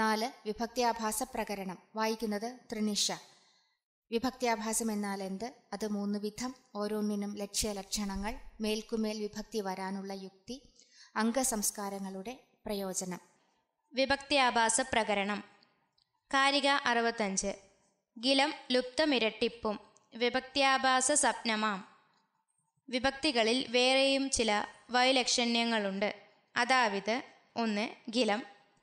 നാല് വിഭക്തിയാഭാസ പ്രകരണം വായിക്കുന്നത് ത്രിനിഷ വിഭക്തിയാഭാസം എന്നാൽ എന്ത് അത് മൂന്ന് വിധം ഓരോന്നിനും ലക്ഷ്യലക്ഷണങ്ങൾ മേൽക്കുമേൽ വിഭക്തി വരാനുള്ള യുക്തി അംഗസംസ്കാരങ്ങളുടെ പ്രയോജനം വിഭക്തിയാഭാസ പ്രകരണം കാരിക അറുപത്തഞ്ച് ഗിലം ലുപ്തമിരട്ടിപ്പും വിഭക്തിയാഭാസ സ്വപ്നമാം വിഭക്തികളിൽ വേറെയും ചില വൈലക്ഷണ്യങ്ങളുണ്ട് അതാവിത് ഒന്ന് ഗിലം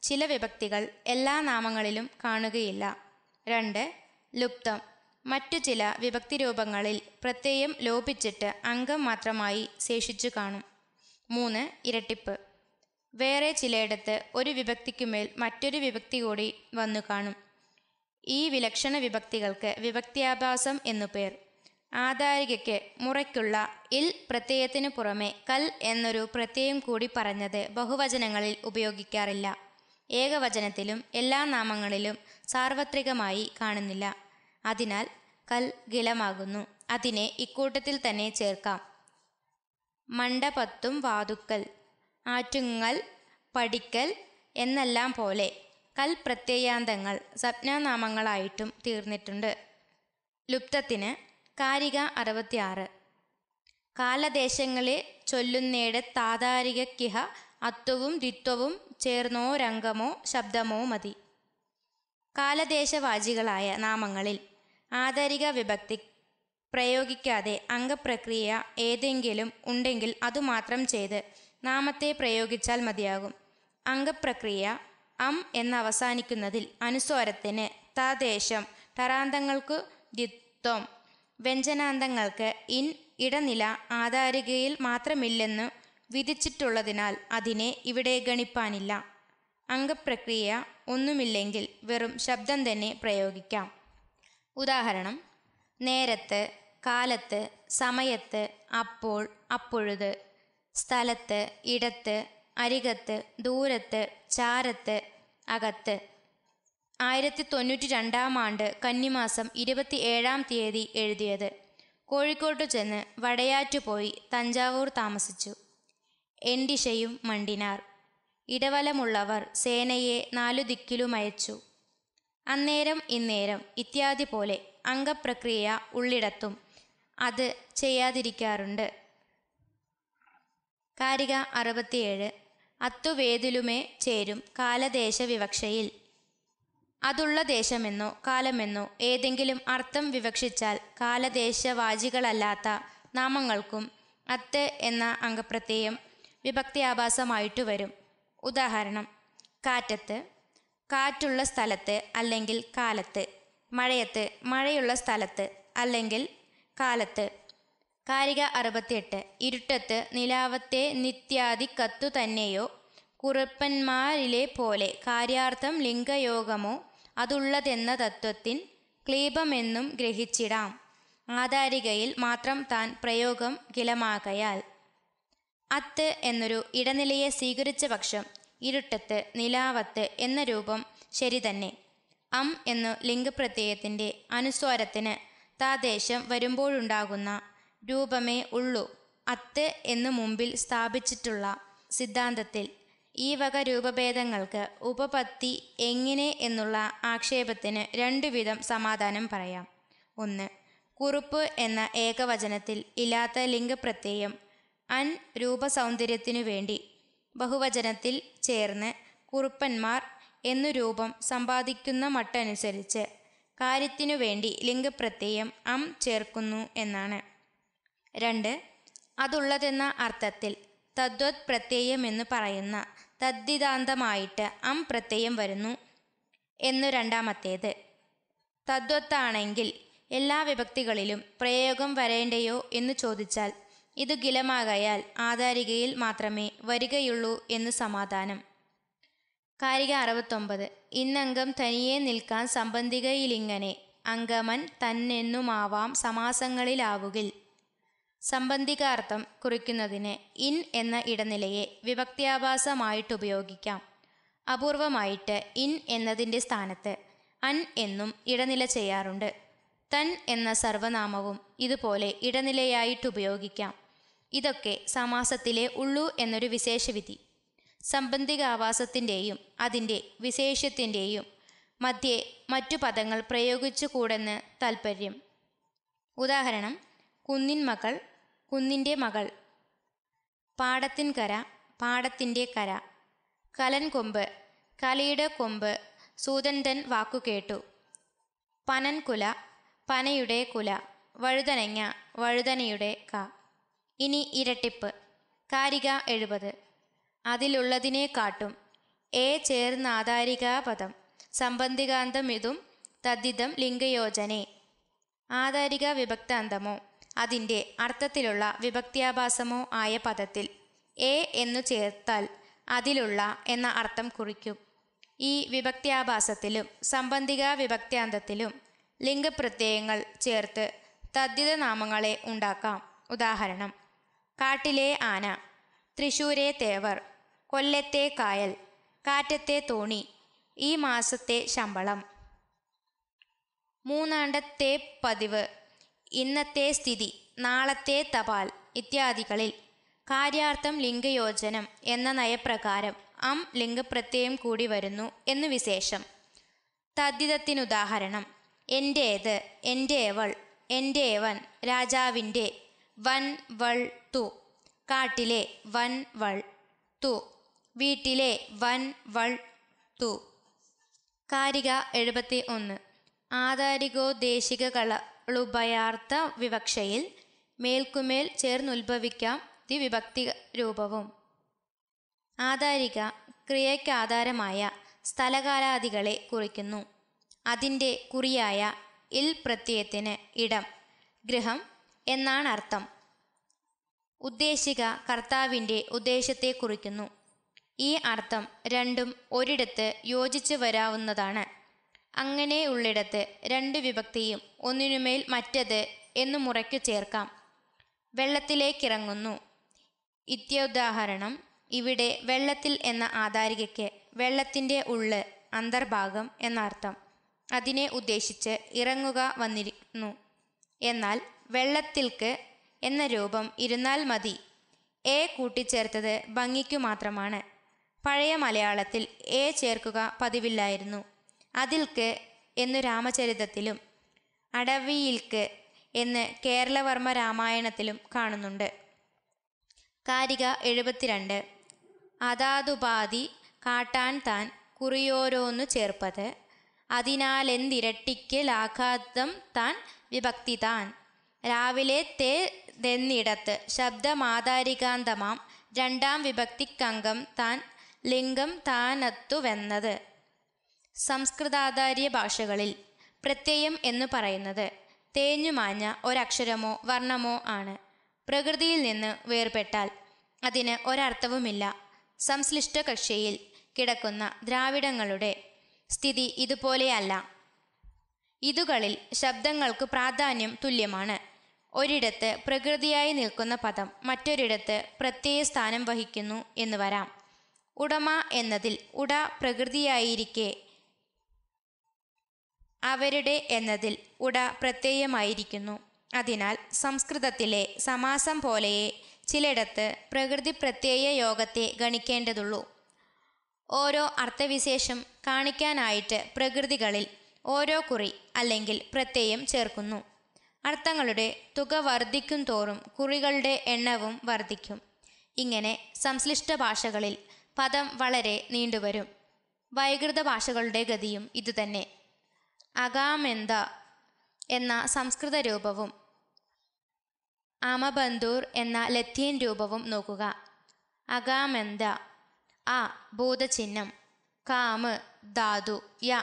ചില വിഭക്തികൾ എല്ലാ നാമങ്ങളിലും കാണുകയില്ല രണ്ട് ലുപ്തം മറ്റു ചില വിഭക്തി രൂപങ്ങളിൽ പ്രത്യയം ലോപിച്ചിട്ട് അംഗം മാത്രമായി ശേഷിച്ചു കാണും മൂന്ന് ഇരട്ടിപ്പ് വേറെ ചിലയിടത്ത് ഒരു വിഭക്തിക്കുമേൽ മറ്റൊരു വിഭക്തി കൂടി വന്നു കാണും ഈ വിലക്ഷണ വിഭക്തികൾക്ക് വിഭക്തിയാഭാസം എന്നു പേർ ആധാരികയ്ക്ക് മുറയ്ക്കുള്ള ഇൽ പ്രത്യയത്തിനു പുറമെ കൽ എന്നൊരു പ്രത്യയം കൂടി പറഞ്ഞത് ബഹുവചനങ്ങളിൽ ഉപയോഗിക്കാറില്ല ഏകവചനത്തിലും എല്ലാ നാമങ്ങളിലും സാർവത്രികമായി കാണുന്നില്ല അതിനാൽ കൽ ഗിലമാകുന്നു അതിനെ ഇക്കൂട്ടത്തിൽ തന്നെ ചേർക്കാം മണ്ഡപത്തും വാതുക്കൽ ആറ്റുങ്ങൽ പടിക്കൽ എന്നെല്ലാം പോലെ കൽ പ്രത്യയാന്തങ്ങൾ സ്വപ്നനാമങ്ങളായിട്ടും തീർന്നിട്ടുണ്ട് ലുപ്തത്തിന് കാരിക അറുപത്തിയാറ് കാലദേശങ്ങളെ ചൊല്ലുന്നേടെ താതാരിക അത്വവും ദ്വിത്വവും ചേർന്നോ രംഗമോ ശബ്ദമോ മതി കാലദേശവാചികളായ നാമങ്ങളിൽ ആധാരിക വിഭക്തി പ്രയോഗിക്കാതെ അംഗപ്രക്രിയ ഏതെങ്കിലും ഉണ്ടെങ്കിൽ അതുമാത്രം ചെയ്ത് നാമത്തെ പ്രയോഗിച്ചാൽ മതിയാകും അംഗപ്രക്രിയ അം എന്നവസാനിക്കുന്നതിൽ അനുസ്വാരത്തിന് തദേശം തറാന്തങ്ങൾക്കു ദ്വിത്വം വ്യഞ്ജനാന്തങ്ങൾക്ക് ഇൻ ഇടനില ആധാരികയിൽ മാത്രമില്ലെന്ന് വിധിച്ചിട്ടുള്ളതിനാൽ അതിനെ ഇവിടെ ഗണിപ്പാനില്ല അംഗപ്രക്രിയ ഒന്നുമില്ലെങ്കിൽ വെറും ശബ്ദം തന്നെ പ്രയോഗിക്കാം ഉദാഹരണം നേരത്ത് കാലത്ത് സമയത്ത് അപ്പോൾ അപ്പോഴത് സ്ഥലത്ത് ഇടത്ത് അരികത്ത് ദൂരത്ത് ചാരത്ത് അകത്ത് ആയിരത്തി തൊണ്ണൂറ്റി രണ്ടാം ആണ്ട് കന്നിമാസം ഇരുപത്തി ഏഴാം തീയതി എഴുതിയത് കോഴിക്കോട്ടു ചെന്ന് വടയാറ്റുപോയി പോയി തഞ്ചാവൂർ താമസിച്ചു എൻഡിഷയും മണ്ടിനാർ ഇടവലമുള്ളവർ സേനയെ നാലു ദിക്കിലുമയച്ചു അന്നേരം ഇന്നേരം ഇത്യാദി പോലെ അംഗപ്രക്രിയ ഉള്ളിടത്തും അത് ചെയ്യാതിരിക്കാറുണ്ട് കാരിക അറുപത്തിയേഴ് അത്തുവേതിലുമേ ചേരും കാലദേശ വിവക്ഷയിൽ അതുള്ള ദേശമെന്നോ കാലമെന്നോ ഏതെങ്കിലും അർത്ഥം വിവക്ഷിച്ചാൽ കാലദേശവാചികളല്ലാത്ത നാമങ്ങൾക്കും അത്ത് എന്ന അംഗപ്രത്യയം വിഭക്തി ആഭാസമായിട്ട് വരും ഉദാഹരണം കാറ്റത്ത് കാറ്റുള്ള സ്ഥലത്ത് അല്ലെങ്കിൽ കാലത്ത് മഴയത്ത് മഴയുള്ള സ്ഥലത്ത് അല്ലെങ്കിൽ കാലത്ത് കാരിക അറുപത്തിയെട്ട് ഇരുട്ടത്ത് നിലാവത്തെ നിത്യാദി കത്തു തന്നെയോ കുറുപ്പന്മാരിലെ പോലെ കാര്യാർത്ഥം ലിംഗയോഗമോ അതുള്ളതെന്ന തത്വത്തിൻ ക്ലീപമെന്നും ഗ്രഹിച്ചിടാം ആധാരികയിൽ മാത്രം താൻ പ്രയോഗം കിലമാകയാൽ അത്ത് എന്നൊരു ഇടനിലയെ സ്വീകരിച്ച പക്ഷം ഇരുട്ടത്ത് നിലാവത്ത് എന്ന രൂപം ശരി തന്നെ അം എന്നു ലിംഗപ്രത്യയത്തിൻ്റെ അനുസ്വാരത്തിന് താദേശം വരുമ്പോഴുണ്ടാകുന്ന രൂപമേ ഉള്ളൂ അത്ത് എന്നു മുമ്പിൽ സ്ഥാപിച്ചിട്ടുള്ള സിദ്ധാന്തത്തിൽ ഈ വക രൂപഭേദങ്ങൾക്ക് ഉപപത്തി എങ്ങനെ എന്നുള്ള ആക്ഷേപത്തിന് രണ്ടുവിധം സമാധാനം പറയാം ഒന്ന് കുറുപ്പ് എന്ന ഏകവചനത്തിൽ ഇല്ലാത്ത ലിംഗപ്രത്യയം അൻ രൂപസൗന്ദര്യത്തിനു വേണ്ടി ബഹുവചനത്തിൽ ചേർന്ന് കുറുപ്പന്മാർ എന്നു രൂപം സമ്പാദിക്കുന്ന മട്ടനുസരിച്ച് കാര്യത്തിനു വേണ്ടി ലിംഗപ്രത്യയം അം ചേർക്കുന്നു എന്നാണ് രണ്ട് അതുള്ളതെന്ന അർത്ഥത്തിൽ തദ്വത് പ്രത്യയം എന്ന് പറയുന്ന തദ്ദിതാന്തമായിട്ട് അം പ്രത്യയം വരുന്നു എന്നു രണ്ടാമത്തേത് തദ്വത്താണെങ്കിൽ എല്ലാ വിഭക്തികളിലും പ്രയോഗം വരേണ്ടയോ എന്ന് ചോദിച്ചാൽ ഇത് ഗിലമാകയാൽ ആധാരികയിൽ മാത്രമേ വരികയുള്ളൂ എന്ന് സമാധാനം കാരിക അറുപത്തൊമ്പത് ഇന്നംഗം തനിയെ നിൽക്കാൻ സംബന്ധികയിലിങ്ങനെ അംഗമൻ തന്നെന്നുമാവാം സമാസങ്ങളിലാവുകിൽ സംബന്ധികാർത്ഥം കുറിക്കുന്നതിന് ഇൻ എന്ന ഇടനിലയെ വിഭക്തിയാഭാസമായിട്ട് ഉപയോഗിക്കാം അപൂർവമായിട്ട് ഇൻ എന്നതിൻ്റെ സ്ഥാനത്ത് അൻ എന്നും ഇടനില ചെയ്യാറുണ്ട് തൻ എന്ന സർവനാമവും ഇതുപോലെ ഇടനിലയായിട്ട് ഉപയോഗിക്കാം ഇതൊക്കെ സമാസത്തിലെ ഉള്ളു എന്നൊരു വിശേഷവിധി സംബന്ധികാവാസത്തിൻ്റെയും അതിൻ്റെ വിശേഷത്തിൻ്റെയും മധ്യേ മറ്റു പദങ്ങൾ പ്രയോഗിച്ചുകൂടെന്ന് താൽപ്പര്യം ഉദാഹരണം കുന്നിൻ മകൾ കുന്നിൻ്റെ മകൾ പാടത്തിൻ കര പാടത്തിൻ്റെ കര കലൻ കൊമ്പ് കലയുടെ കൊമ്പ് സൂതന്തൻ വാക്കുകേട്ടു പനൻകുല പനയുടെ കുല വഴുതനങ്ങ വഴുതനയുടെ ക ഇനി ഇരട്ടിപ്പ് കാരിക എഴുപത് കാട്ടും എ ചേർന്ന പദം സംബന്ധികാന്തം ഇതും തദ്ധിതം ലിംഗയോജനെ ആധാരിക വിഭക്താന്തമോ അതിൻ്റെ അർത്ഥത്തിലുള്ള വിഭക്തിയാഭാസമോ ആയ പദത്തിൽ എ എന്നു ചേർത്താൽ അതിലുള്ള എന്ന അർത്ഥം കുറിക്കും ഈ വിഭക്തിയാഭാസത്തിലും സംബന്ധിക വിഭക്ത്യാന്തത്തിലും ലിംഗപ്രത്യയങ്ങൾ ചേർത്ത് തദ്ധിത നാമങ്ങളെ ഉണ്ടാക്കാം ഉദാഹരണം കാട്ടിലെ ആന തൃശൂരെ തേവർ കൊല്ലത്തെ കായൽ കാറ്റത്തെ തോണി ഈ മാസത്തെ ശമ്പളം മൂന്നാണ്ടത്തെ പതിവ് ഇന്നത്തെ സ്ഥിതി നാളത്തെ തപാൽ ഇത്യാദികളിൽ കാര്യാർത്ഥം ലിംഗയോജനം എന്ന നയപ്രകാരം അം ലിംഗപ്രത്യയം കൂടി വരുന്നു എന്ന് വിശേഷം തദ്ധിതത്തിനുദാഹരണം എൻ്റേത് എവൾ വൻ രാജാവിൻ്റെ വൻ വൾ തു കാട്ടിലെ വൻ വൾ തു വീട്ടിലെ വൻ വൾ തു കാരിക എഴുപത്തി ഒന്ന് കളുഭയാർത്ഥ വിവക്ഷയിൽ മേൽക്കുമേൽ ചേർന്നുത്ഭവിക്കാം വിഭക്തി രൂപവും ആധാരിക ക്രിയയ്ക്കാധാരമായ സ്ഥലകാലാദികളെ കുറിക്കുന്നു അതിൻ്റെ കുറിയായ ഇൽ പ്രത്യയത്തിന് ഇടം ഗൃഹം എന്നാണ് അർത്ഥം ഉദ്ദേശിക കർത്താവിൻ്റെ ഉദ്ദേശത്തെ കുറിക്കുന്നു ഈ അർത്ഥം രണ്ടും ഒരിടത്ത് യോജിച്ച് വരാവുന്നതാണ് അങ്ങനെയുള്ളിടത്ത് രണ്ട് വിഭക്തിയും ഒന്നിനുമേൽ മറ്റത് എന്ന് മുറയ്ക്കു ചേർക്കാം വെള്ളത്തിലേക്കിറങ്ങുന്നു ഇത്യോദാഹരണം ഇവിടെ വെള്ളത്തിൽ എന്ന ആധാരികയ്ക്ക് വെള്ളത്തിൻ്റെ ഉള്ള് അന്തർഭാഗം എന്നർത്ഥം അതിനെ ഉദ്ദേശിച്ച് ഇറങ്ങുക വന്നിരുന്നു എന്നാൽ വെള്ളത്തിൽക്ക് എന്ന രൂപം ഇരുന്നാൽ മതി എ കൂട്ടിച്ചേർത്തത് ഭംഗിക്കു മാത്രമാണ് പഴയ മലയാളത്തിൽ എ ചേർക്കുക പതിവില്ലായിരുന്നു അതിൽക്ക് എന്നു രാമചരിതത്തിലും അടവിയിൽക്ക് എന്ന് കേരളവർമ്മ രാമായണത്തിലും കാണുന്നുണ്ട് കാരിക എഴുപത്തിരണ്ട് അതാതുപാതി കാട്ടാൻ താൻ കുറിയോരോന്നു ചേർപ്പത് അതിനാൽ എന്തിരട്ടിക്ക് ലാഘാതം താൻ വിഭക്തി താൻ രാവിലെ തേ തെന്നിടത്ത് ശബ്ദമാതാരികാന്തമാം രണ്ടാം വിഭക്തിക്കംഗം താൻ ലിംഗം താനത്തുവെന്നത് സംസ്കൃതാധാര്യ ഭാഷകളിൽ പ്രത്യയം എന്ന് പറയുന്നത് തേഞ്ഞുമാഞ്ഞ ഒരക്ഷരമോ വർണ്ണമോ ആണ് പ്രകൃതിയിൽ നിന്ന് വേർപെട്ടാൽ അതിന് ഒരർത്ഥവുമില്ല സംശ്ലിഷ്ട കക്ഷിയിൽ കിടക്കുന്ന ദ്രാവിഡങ്ങളുടെ സ്ഥിതി ഇതുപോലെയല്ല ഇതുകളിൽ ശബ്ദങ്ങൾക്ക് പ്രാധാന്യം തുല്യമാണ് ഒരിടത്ത് പ്രകൃതിയായി നിൽക്കുന്ന പദം മറ്റൊരിടത്ത് പ്രത്യേക സ്ഥാനം വഹിക്കുന്നു എന്ന് വരാം ഉടമ എന്നതിൽ ഉട പ്രകൃതിയായിരിക്കെ അവരുടെ എന്നതിൽ ഉട പ്രത്യയമായിരിക്കുന്നു അതിനാൽ സംസ്കൃതത്തിലെ സമാസം പോലെയേ ചിലയിടത്ത് പ്രകൃതി പ്രത്യയ യോഗത്തെ ഗണിക്കേണ്ടതുള്ളൂ ഓരോ അർത്ഥവിശേഷം കാണിക്കാനായിട്ട് പ്രകൃതികളിൽ ഓരോ കുറി അല്ലെങ്കിൽ പ്രത്യയം ചേർക്കുന്നു അർത്ഥങ്ങളുടെ തുക വർദ്ധിക്കും തോറും കുറികളുടെ എണ്ണവും വർദ്ധിക്കും ഇങ്ങനെ സംശ്ലിഷ്ട ഭാഷകളിൽ പദം വളരെ നീണ്ടുവരും വൈകൃത ഭാഷകളുടെ ഗതിയും ഇതുതന്നെ അകാമെന്ത എന്ന സംസ്കൃത രൂപവും ആമബന്ധൂർ എന്ന ലത്തീൻ രൂപവും നോക്കുക അകാമെന്ത അ ഭൂതചിഹ്നം കാമ് ധാതു യ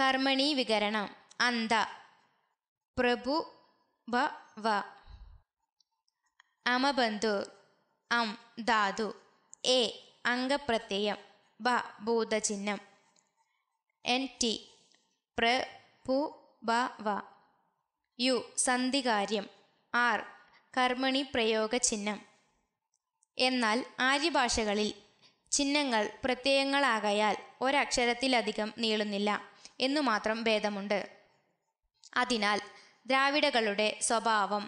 കർമ്മണി വികരണം അന്ത പ്രഭു ബ വ അമബന്ധു അം ധാതു എ അംഗപ്രത്യയം ബ ഭൂതചിഹ്നം എൻ ടി പ്ര പു ബ വ യു സന്ധികാര്യം ആർ കർമ്മണി പ്രയോഗ ചിഹ്നം എന്നാൽ ആര്യഭാഷകളിൽ ചിഹ്നങ്ങൾ പ്രത്യയങ്ങളാകയാൽ ഒരക്ഷരത്തിലധികം നീളുന്നില്ല എന്നു മാത്രം ഭേദമുണ്ട് അതിനാൽ ദ്രാവിഡകളുടെ സ്വഭാവം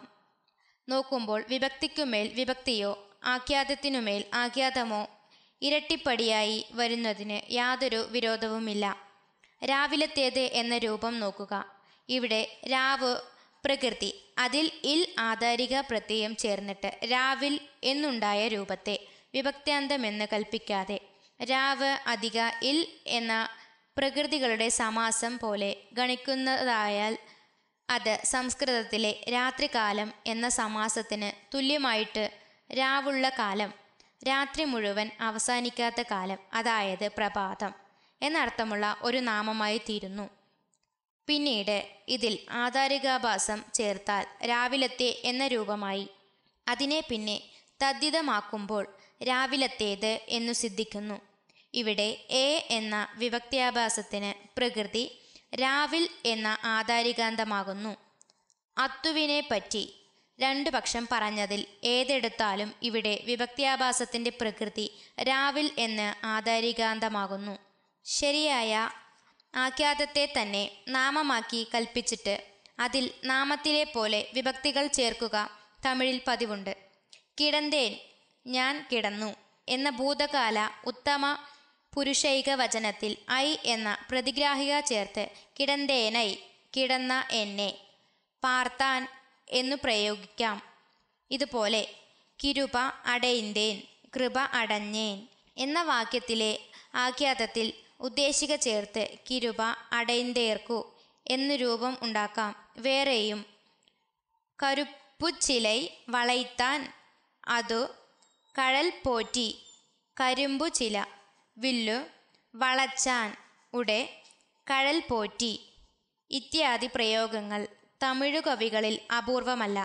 നോക്കുമ്പോൾ വിഭക്തിക്കുമേൽ വിഭക്തിയോ ആഖ്യാതത്തിനുമേൽ ആഖ്യാതമോ ഇരട്ടിപ്പടിയായി വരുന്നതിന് യാതൊരു വിരോധവുമില്ല രാവിലത്തേത് എന്ന രൂപം നോക്കുക ഇവിടെ രാവ് പ്രകൃതി അതിൽ ഇൽ ആധാരിക പ്രത്യയം ചേർന്നിട്ട് രാവിൽ എന്നുണ്ടായ രൂപത്തെ എന്ന് കൽപ്പിക്കാതെ രാവ് അധിക ഇൽ എന്ന പ്രകൃതികളുടെ സമാസം പോലെ ഗണിക്കുന്നതായാൽ അത് സംസ്കൃതത്തിലെ രാത്രികാലം എന്ന സമാസത്തിന് തുല്യമായിട്ട് രാവുള്ള കാലം രാത്രി മുഴുവൻ അവസാനിക്കാത്ത കാലം അതായത് പ്രഭാതം എന്നർത്ഥമുള്ള ഒരു നാമമായി തീരുന്നു പിന്നീട് ഇതിൽ ആധാരികാഭാസം ചേർത്താൽ രാവിലത്തെ എന്ന രൂപമായി അതിനെ പിന്നെ തദ്ധിതമാക്കുമ്പോൾ രാവിലത്തേത് എന്നു സിദ്ധിക്കുന്നു ഇവിടെ എ എന്ന വിഭക്തിയാഭാസത്തിന് പ്രകൃതി രാവിൽ എന്ന ആധാരികാന്തമാകുന്നു അത്തുവിനെ പറ്റി രണ്ടു പക്ഷം പറഞ്ഞതിൽ ഏതെടുത്താലും ഇവിടെ വിഭക്തിയാഭാസത്തിൻ്റെ പ്രകൃതി രാവിൽ എന്ന് ആധാരികാന്തമാകുന്നു ശരിയായ ആഖ്യാതത്തെ തന്നെ നാമമാക്കി കൽപ്പിച്ചിട്ട് അതിൽ നാമത്തിലെ പോലെ വിഭക്തികൾ ചേർക്കുക തമിഴിൽ പതിവുണ്ട് കിടന്തേൻ ഞാൻ കിടന്നു എന്ന ഭൂതകാല ഉത്തമ പുരുഷൈക വചനത്തിൽ ഐ എന്ന പ്രതിഗ്രാഹിക ചേർത്ത് കിടന്തേനൈ കിടന്ന എന്നെ പാർത്താൻ എന്നു പ്രയോഗിക്കാം ഇതുപോലെ കിരുപ അടയിന്തേൻ കൃപ അടഞ്ഞേൻ എന്ന വാക്യത്തിലെ ആഖ്യാതത്തിൽ ഉദ്ദേശിക ചേർത്ത് കിരുപ അടയിന്തേർക്കു എന്നു രൂപം ഉണ്ടാക്കാം വേറെയും കരുപ്പുച്ചിലൈ വളയ്ത്താൻ അതു കഴൽ പോറ്റി കരിമ്പു ചില വില്ലു വളച്ചാൻ ഉടെ കഴൽ പോറ്റി ഇത്യാദി പ്രയോഗങ്ങൾ തമിഴ് കവികളിൽ അപൂർവമല്ല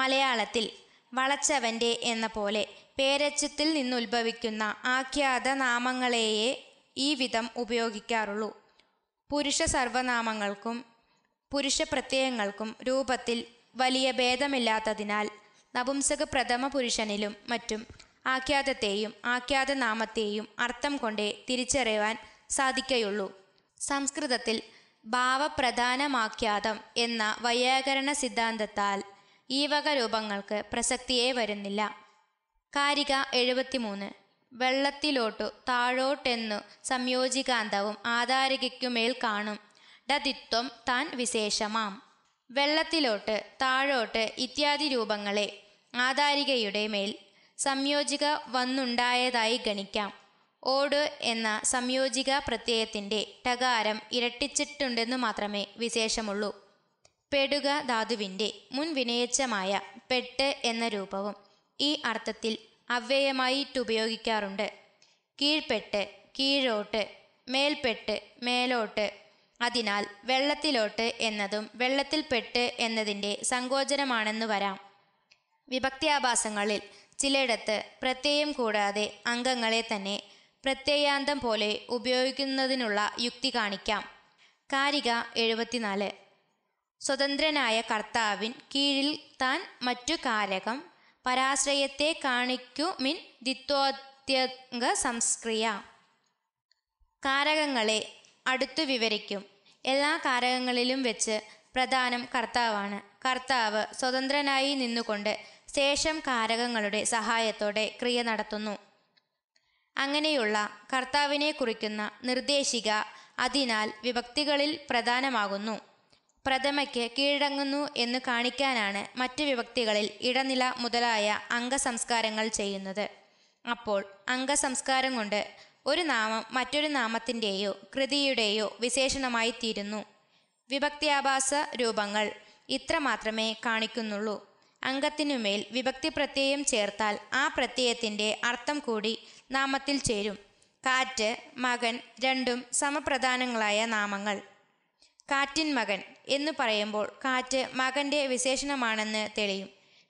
മലയാളത്തിൽ വളച്ചവൻ്റെ എന്ന പോലെ പേരച്ചത്തിൽ നിന്നുത്ഭവിക്കുന്ന ആഖ്യാത നാമങ്ങളെയേ ഈ വിധം ഉപയോഗിക്കാറുള്ളൂ പുരുഷ സർവനാമങ്ങൾക്കും പുരുഷ പ്രത്യയങ്ങൾക്കും രൂപത്തിൽ വലിയ ഭേദമില്ലാത്തതിനാൽ നപുംസക പ്രഥമ പുരുഷനിലും മറ്റും ആഖ്യാതത്തെയും ആഖ്യാതനാമത്തെയും അർത്ഥം കൊണ്ടേ തിരിച്ചറിയുവാൻ സാധിക്കയുള്ളൂ സംസ്കൃതത്തിൽ ഭാവപ്രധാനമാഖ്യാതം എന്ന വൈയാകരണ സിദ്ധാന്തത്താൽ ഈ വക രൂപങ്ങൾക്ക് പ്രസക്തിയേ വരുന്നില്ല കാരിക എഴുപത്തിമൂന്ന് വെള്ളത്തിലോട്ടു താഴോട്ടെന്നു സംയോജികാന്തവും ആധാരികയ്ക്കുമേൽ കാണും ഡതിത്വം താൻ വിശേഷമാം വെള്ളത്തിലോട്ട് താഴോട്ട് ഇത്യാദി രൂപങ്ങളെ ആധാരികയുടെ മേൽ സംയോജിക വന്നുണ്ടായതായി ഗണിക്കാം ഓട് എന്ന സംയോജിക പ്രത്യയത്തിൻ്റെ ടകാരം ഇരട്ടിച്ചിട്ടുണ്ടെന്നു മാത്രമേ വിശേഷമുള്ളൂ പെടുക ധാതുവിൻ്റെ മുൻ വിനയച്ചമായ പെട്ട് എന്ന രൂപവും ഈ അർത്ഥത്തിൽ അവ്യയമായിട്ടുപയോഗിക്കാറുണ്ട് ഉപയോഗിക്കാറുണ്ട് കീഴോട്ട് മേൽപ്പെട്ട് മേലോട്ട് അതിനാൽ വെള്ളത്തിലോട്ട് എന്നതും വെള്ളത്തിൽപ്പെട്ട് എന്നതിൻ്റെ സങ്കോചനമാണെന്ന് വരാം വിഭക്തിയാഭാസങ്ങളിൽ ചിലയിടത്ത് പ്രത്യയം കൂടാതെ അംഗങ്ങളെ തന്നെ പ്രത്യയാന്തം പോലെ ഉപയോഗിക്കുന്നതിനുള്ള യുക്തി കാണിക്കാം കാരിക എഴുപത്തിനാല് സ്വതന്ത്രനായ കർത്താവിൻ കീഴിൽ താൻ മറ്റു കാരകം പരാശ്രയത്തെ കാണിക്കുമിൻ ദിത്വോദ്യംഗ സംസ്ക്രിയ കാരകങ്ങളെ അടുത്തു വിവരിക്കും എല്ലാ കാരകങ്ങളിലും വെച്ച് പ്രധാനം കർത്താവാണ് കർത്താവ് സ്വതന്ത്രനായി നിന്നുകൊണ്ട് ശേഷം കാരകങ്ങളുടെ സഹായത്തോടെ ക്രിയ നടത്തുന്നു അങ്ങനെയുള്ള കർത്താവിനെ കുറിക്കുന്ന നിർദ്ദേശിക അതിനാൽ വിഭക്തികളിൽ പ്രധാനമാകുന്നു പ്രഥമയ്ക്ക് കീഴടങ്ങുന്നു എന്ന് കാണിക്കാനാണ് മറ്റ് വിഭക്തികളിൽ ഇടനില മുതലായ അംഗസംസ്കാരങ്ങൾ ചെയ്യുന്നത് അപ്പോൾ അംഗസംസ്കാരം കൊണ്ട് ഒരു നാമം മറ്റൊരു നാമത്തിൻ്റെയോ കൃതിയുടെയോ വിശേഷണമായി തീരുന്നു വിഭക്തിയാഭാസ രൂപങ്ങൾ ഇത്ര മാത്രമേ കാണിക്കുന്നുള്ളൂ അംഗത്തിനുമേൽ വിഭക്തി പ്രത്യയം ചേർത്താൽ ആ പ്രത്യയത്തിൻ്റെ അർത്ഥം കൂടി നാമത്തിൽ ചേരും കാറ്റ് മകൻ രണ്ടും സമപ്രധാനങ്ങളായ നാമങ്ങൾ കാറ്റിൻ മകൻ എന്ന് പറയുമ്പോൾ കാറ്റ് മകൻ്റെ വിശേഷണമാണെന്ന് തെളിയും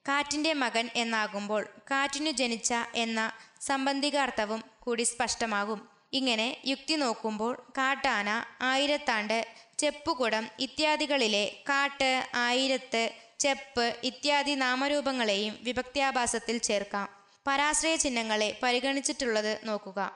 കാറ്റിൻ്റെ മകൻ എന്നാകുമ്പോൾ കാറ്റിനു ജനിച്ച എന്ന സംബന്ധികാർത്ഥവും കൂടി സ്പഷ്ടമാകും ഇങ്ങനെ യുക്തി നോക്കുമ്പോൾ കാട്ടാന ആയിരത്താണ്ട് ചെപ്പുകുടം ഇത്യാദികളിലെ കാട്ട് ആയിരത്ത് ചെപ്പ് ഇത്യാദി നാമരൂപങ്ങളെയും വിഭക്ത്യാഭാസത്തിൽ ചേർക്കാം പരാശ്രയ ചിഹ്നങ്ങളെ പരിഗണിച്ചിട്ടുള്ളത് നോക്കുക